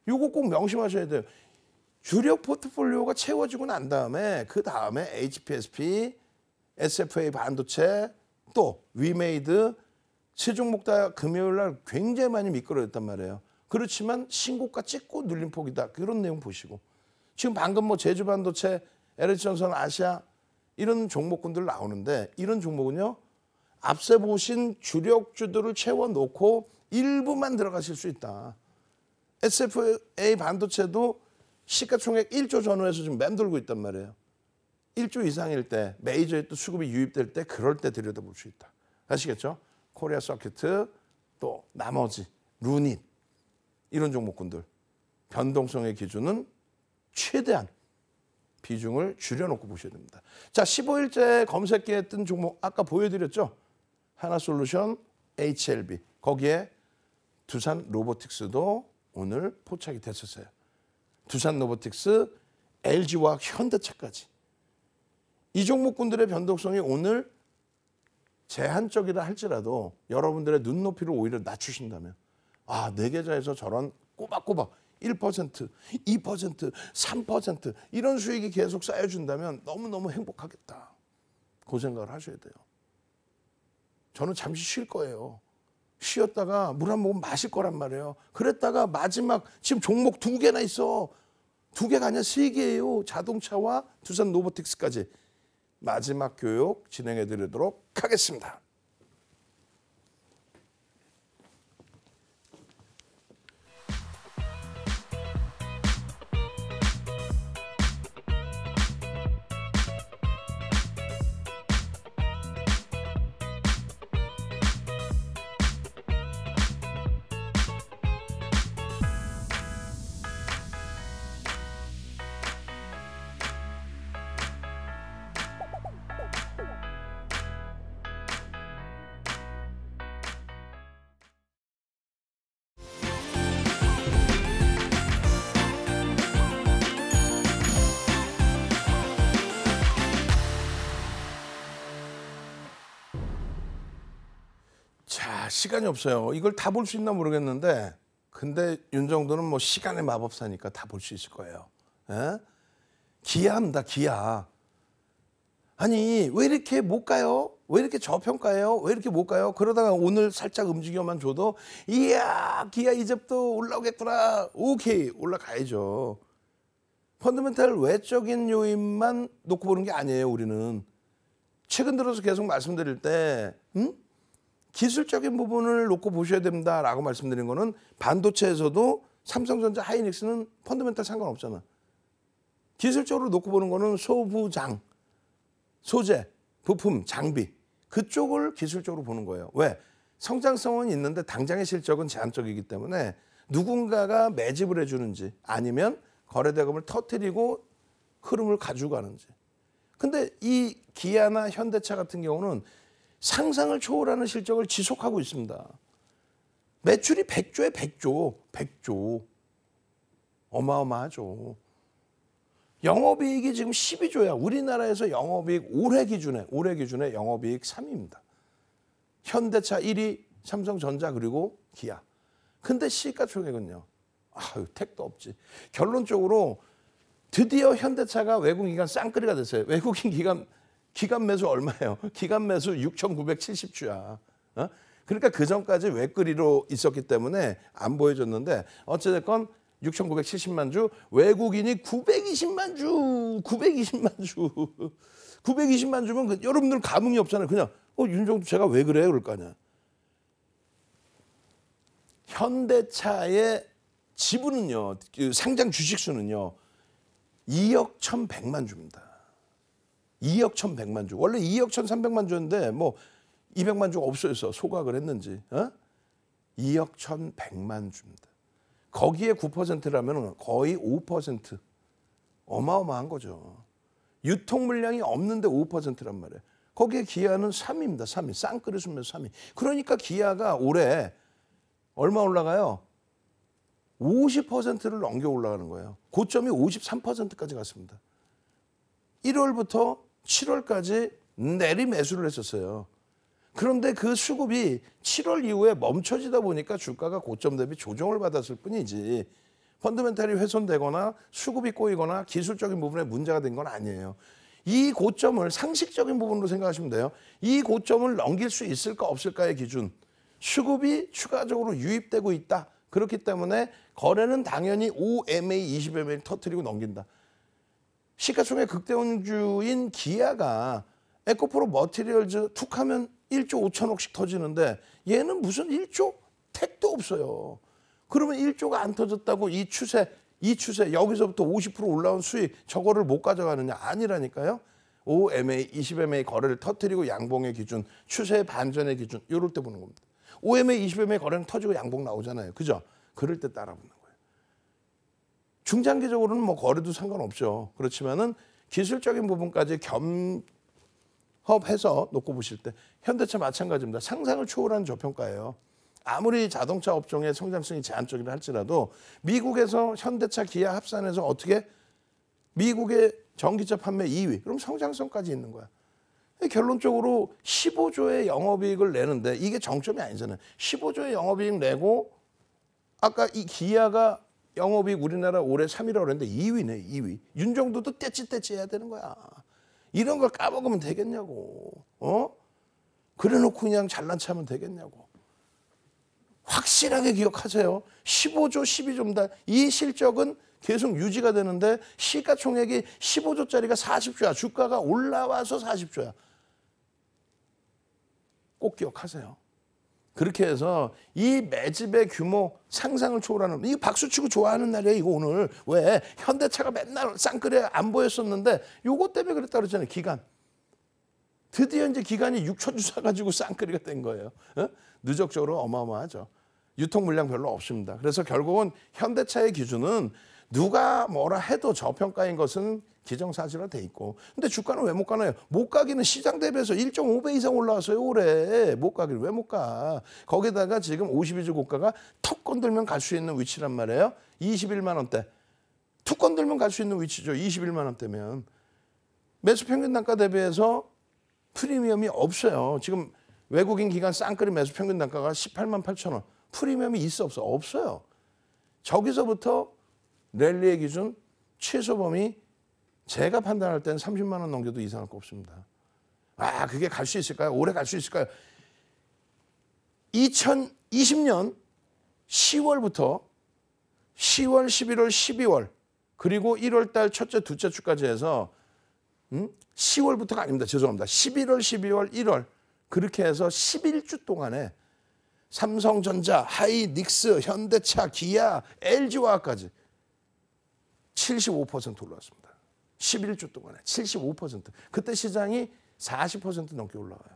요거 꼭 명심하셔야 돼요. 주력 포트폴리오가 채워지고 난 다음에 그 다음에 HPSP, SFA 반도체, 또 위메이드, 세종목다 금요일 날 굉장히 많이 미끄러졌단 말이에요. 그렇지만 신고가 찍고 눌린 폭이다. 그런 내용 보시고. 지금 방금 뭐 제주 반도체, LH전선 아시아 이런 종목군들 나오는데 이런 종목은요. 앞서 보신 주력주들을 채워놓고 일부만 들어가실 수 있다. SFA 반도체도 시가총액 1조 전후에서 지금 맴돌고 있단 말이에요. 1조 이상일 때 메이저에 또 수급이 유입될 때 그럴 때 들여다볼 수 있다. 아시겠죠? 코리아 서키트또 나머지 루닛 이런 종목군들 변동성의 기준은 최대한 비중을 줄여놓고 보셔야 됩니다. 자, 15일째 검색기에 뜬 종목 아까 보여드렸죠? 하나솔루션, HLB 거기에 두산 로보틱스도 오늘 포착이 됐었어요. 두산 로보틱스, LG와 현대차까지 이 종목군들의 변동성이 오늘 제한적이라 할지라도 여러분들의 눈높이를 오히려 낮추신다면 아, 내 네 계좌에서 저런 꼬박꼬박 1%, 2%, 3% 이런 수익이 계속 쌓여준다면 너무너무 행복하겠다. 그 생각을 하셔야 돼요. 저는 잠시 쉴 거예요. 쉬었다가 물 한 모금 마실 거란 말이에요. 그랬다가 마지막 지금 종목 두 개나 있어. 두 개가 아니라 세 개예요. 자동차와 두산 로보틱스까지. 마지막 교육 진행해 드리도록 하겠습니다. 시간이 없어요. 이걸 다 볼 수 있나 모르겠는데 근데 윤정도는 뭐 시간의 마법사니까 다 볼 수 있을 거예요. 에? 예? 기아입니다. 기아. 아니 왜 이렇게 못 가요? 왜 이렇게 저평가해요? 왜 이렇게 못 가요? 그러다가 오늘 살짝 움직여만 줘도 이야 기아 이제부터 올라오겠구나. 오케이 올라가야죠. 펀드멘탈 외적인 요인만 놓고 보는 게 아니에요. 우리는 최근 들어서 계속 말씀드릴 때 응? 음? 기술적인 부분을 놓고 보셔야 된다라고 말씀드린 거는 반도체에서도 삼성전자 하이닉스는 펀드멘탈 상관없잖아. 기술적으로 놓고 보는 거는 소부장, 소재, 부품, 장비 그쪽을 기술적으로 보는 거예요. 왜? 성장성은 있는데 당장의 실적은 제한적이기 때문에 누군가가 매집을 해주는지 아니면 거래 대금을 터트리고 흐름을 가져가는지. 근데 이 기아나 현대차 같은 경우는 상상을 초월하는 실적을 지속하고 있습니다. 매출이 100조에 100조, 100조. 어마어마하죠. 영업이익이 지금 12조야. 우리나라에서 영업이익 올해 기준에, 올해 기준에 영업이익 3위입니다. 현대차 1위, 삼성전자 그리고 기아. 근데 시가총액은요. 아유, 택도 없지. 결론적으로 드디어 현대차가 외국인 기관 쌍끌이가 됐어요. 외국인 기관 기간 매수 얼마예요? 기간 매수 6,970주야. 어? 그러니까 그 전까지 외끌이로 있었기 때문에 안 보여줬는데 어찌됐건 6,970만 주, 외국인이 920만 주, 920만 주. 920만 주면 그, 여러분들 감흥이 없잖아요. 그냥 어, 윤종도 제가 왜그래 그럴 거 아니야. 현대차의 지분은요, 그 상장 주식수는요, 2억 1,100만 주입니다. 2억 1,100만 주. 원래 2억 1,300만 주였는데 뭐 200만 주가 없어져서 소각을 했는지. 어? 2억 1,100만 주입니다. 거기에 9%라면 거의 5% 어마어마한 거죠. 유통 물량이 없는데 5%란 말이에요. 거기에 기아는 3입니다. 3위. 쌍끌이 수면 3위. 그러니까 기아가 올해 얼마 올라가요? 50%를 넘겨 올라가는 거예요. 고점이 53%까지 갔습니다. 1월부터 7월까지 내리 매수를 했었어요. 그런데 그 수급이 7월 이후에 멈춰지다 보니까 주가가 고점 대비 조정을 받았을 뿐이지 펀드멘탈이 훼손되거나 수급이 꼬이거나 기술적인 부분에 문제가 된 건 아니에요. 이 고점을 상식적인 부분으로 생각하시면 돼요. 이 고점을 넘길 수 있을까 없을까의 기준. 수급이 추가적으로 유입되고 있다. 그렇기 때문에 거래는 당연히 5MA, 20MA 터트리고 넘긴다. 시가총액 극대원주인 기아가 에코프로 머티리얼즈 툭 하면 1조 5천억씩 터지는데 얘는 무슨 1조 택도 없어요. 그러면 1조가 안 터졌다고 이 추세, 이 추세 여기서부터 50% 올라온 수익 저거를 못 가져가느냐 아니라니까요. 5MA, 20MA 거래를 터트리고 양봉의 기준, 추세의 반전의 기준 이럴 때 보는 겁니다. 5MA, 20MA 거래는 터지고 양봉 나오잖아요. 그죠? 그럴 때 따라 보는 중장기적으로는 뭐 거래도 상관없죠. 그렇지만은 기술적인 부분까지 겸업해서 놓고 보실 때 현대차 마찬가지입니다. 상상을 초월한 저평가예요. 아무리 자동차 업종의 성장성이 제한적이라 할지라도 미국에서 현대차 기아 합산해서 어떻게 미국의 전기차 판매 2위 그럼 성장성까지 있는 거야. 결론적으로 15조의 영업이익을 내는데 이게 정점이 아니잖아요. 15조의 영업이익 내고 아까 이 기아가 영업이 우리나라 올해 3위라고 그랬는데 2위네 2위. 윤정도도 떼찌떼찌 해야 되는 거야. 이런 걸 까먹으면 되겠냐고. 어? 그래놓고 그냥 잘난 체하면 되겠냐고. 확실하게 기억하세요. 15조 12조입니다. 이 실적은 계속 유지가 되는데 시가총액이 15조짜리가 40조야. 주가가 올라와서 40조야. 꼭 기억하세요. 그렇게 해서 이 매집의 규모 상상을 초월하는 이 박수치고 좋아하는 날이에요 이거 오늘 왜 현대차가 맨날 쌍끌에 안 보였었는데 요것 때문에 그랬다 그랬잖아요 기간 드디어 이제 기간이 6천 주사 가지고 쌍끌이가 된 거예요 어? 누적적으로 어마어마하죠 유통 물량 별로 없습니다 그래서 결국은 현대차의 기준은 누가 뭐라 해도 저평가인 것은 기정사실화 돼 있고. 근데 주가는 왜 못 가나요? 못 가기는 시장 대비해서 1.5배 이상 올라왔어요, 올해. 못 가기를 왜 못 가? 거기다가 지금 52주 고가가 턱 건들면 갈 수 있는 위치란 말이에요. 21만 원대. 툭 건들면 갈 수 있는 위치죠. 21만 원대면. 매수 평균 단가 대비해서 프리미엄이 없어요. 지금 외국인 기관 쌍끌이 매수 평균 단가가 18만 8천 원. 프리미엄이 있어 없어? 없어요. 저기서부터 랠리의 기준 최소범위 제가 판단할 때 30만 원 넘겨도 이상할 거 없습니다. 아, 그게 갈 수 있을까요? 오래 갈 수 있을까요? 2020년 10월부터 10월, 11월, 12월 그리고 1월 달 첫째, 둘째 주까지 해서 음? 10월부터가 아닙니다. 죄송합니다. 11월, 12월, 1월 그렇게 해서 11주 동안에 삼성전자, 하이닉스, 현대차, 기아, LG화학까지 75% 올라왔습니다. 11주 동안에 75%. 그때 시장이 40% 넘게 올라와요.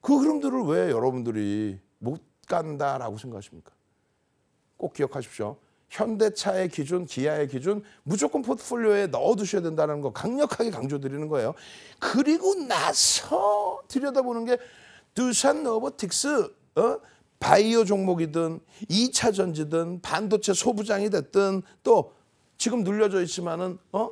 그 흐름들을 왜 여러분들이 못 간다라고 생각하십니까? 꼭 기억하십시오. 현대차의 기준, 기아의 기준 무조건 포트폴리오에 넣어두셔야 된다는 거 강력하게 강조드리는 거예요. 그리고 나서 들여다보는 게 두산 로보틱스 어? 바이오 종목이든 2차 전지든 반도체 소부장이 됐든 또 지금 눌려져 있지만은 어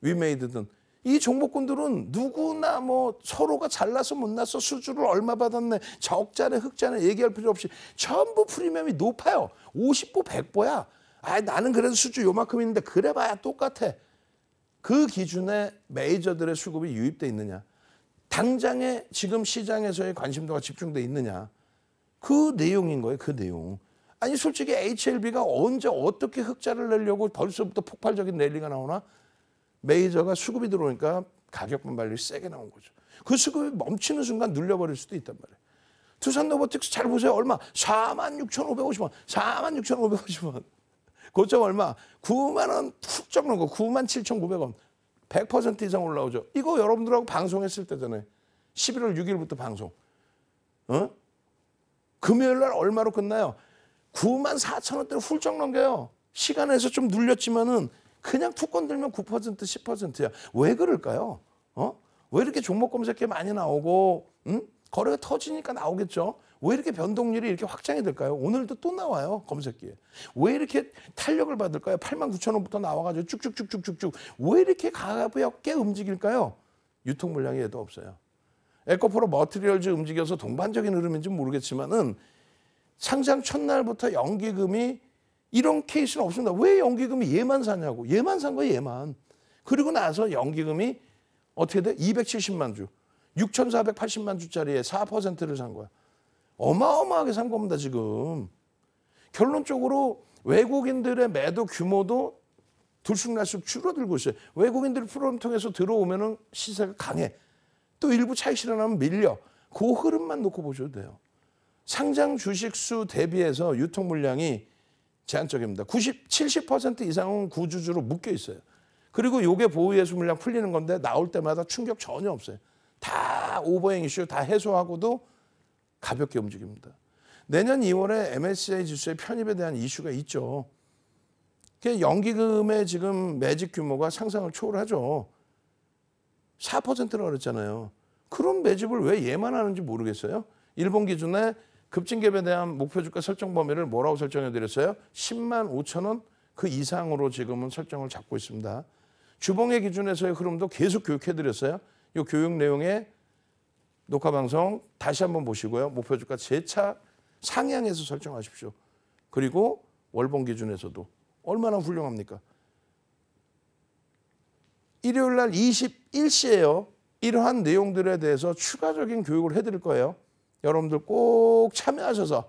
위메이드든 이종목군들은 누구나 뭐 서로가 잘나서 못나서 수주를 얼마 받았네 적자네 흑자네 얘기할 필요 없이 전부 프리미엄이 높아요 50보 100보야 아 나는 그래도 수주 요만큼 있는데 그래봐야 똑같아 그 기준에 메이저들의 수급이 유입돼 있느냐 당장에 지금 시장에서의 관심도가 집중돼 있느냐 그 내용인 거예요 그 내용 아니 솔직히 HLB가 언제 어떻게 흑자를 내려고 벌써부터 폭발적인 랠리가 나오나 메이저가 수급이 들어오니까 가격 만발리 세게 나온 거죠. 그 수급이 멈추는 순간 눌려버릴 수도 있단 말이에요. 투산 로보틱스 잘 보세요. 얼마? 46,550원. 46,550원. 고점 얼마? 9만 원푹 적는 거. 9만 7,900원. 100% 이상 올라오죠. 이거 여러분들하고 방송했을 때잖아요. 11월 6일부터 방송. 어? 금요일 날 얼마로 끝나요? 9만 4천 원대를 훌쩍 넘겨요. 시간에서 좀 눌렸지만은 그냥 툭 건들면 9% 10%야. 왜 그럴까요? 어? 왜 이렇게 종목 검색해 많이 나오고 음? 거래가 터지니까 나오겠죠. 왜 이렇게 변동률이 이렇게 확장이 될까요? 오늘도 또 나와요. 검색기에. 왜 이렇게 탄력을 받을까요? 8만 9천 원부터 나와가지고 쭉쭉쭉쭉쭉쭉. 왜 이렇게 가볍게 움직일까요? 유통 물량이 얘도 없어요. 에코프로 머트리얼즈 움직여서 동반적인 흐름인지 모르겠지만은 상장 첫날부터 연기금이 이런 케이스는 없습니다. 왜 연기금이 얘만 사냐고. 얘만 산 거야, 얘만. 그리고 나서 연기금이 어떻게 돼? 270만 주. 6,480만 주짜리에 4%를 산 거야. 어마어마하게 산 겁니다, 지금. 결론적으로 외국인들의 매도 규모도 들쑥날쑥 줄어들고 있어요. 외국인들이 프로그램 통해서 들어오면 시세가 강해. 또 일부 차익 실현하면 밀려. 그 흐름만 놓고 보셔도 돼요. 상장 주식수 대비해서 유통 물량이 제한적입니다. 90, 70% 이상은 구주주로 묶여 있어요. 그리고 요게 보유예수 물량 풀리는 건데 나올 때마다 충격 전혀 없어요. 다 오버행 이슈 다 해소하고도 가볍게 움직입니다. 내년 2월에 MSCI 지수의 편입에 대한 이슈가 있죠. 그 연기금의 지금 매직 규모가 상상을 초월하죠. 4%라고 그랬잖아요. 그런 매집을 왜예만 하는지 모르겠어요. 일본 기준에 급증갭에 대한 목표 주가 설정 범위를 뭐라고 설정해 드렸어요? 10만 5천 원 그 이상으로 지금은 설정을 잡고 있습니다. 주봉의 기준에서의 흐름도 계속 교육해 드렸어요. 이 교육 내용의 녹화 방송 다시 한번 보시고요. 목표 주가 재차 상향해서 설정하십시오. 그리고 월봉 기준에서도 얼마나 훌륭합니까? 일요일 날 21시에요. 이러한 내용들에 대해서 추가적인 교육을 해드릴 거예요. 여러분들 꼭 참여하셔서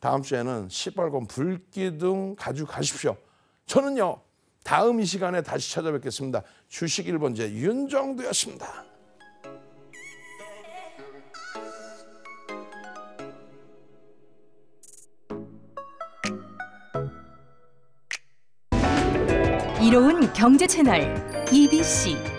다음 주에는 시뻘건 불기둥 가져가십시오. 저는요. 다음 이 시간에 다시 찾아뵙겠습니다. 주식 1번제 윤정두였습니다. 이로운 경제 채널 EBC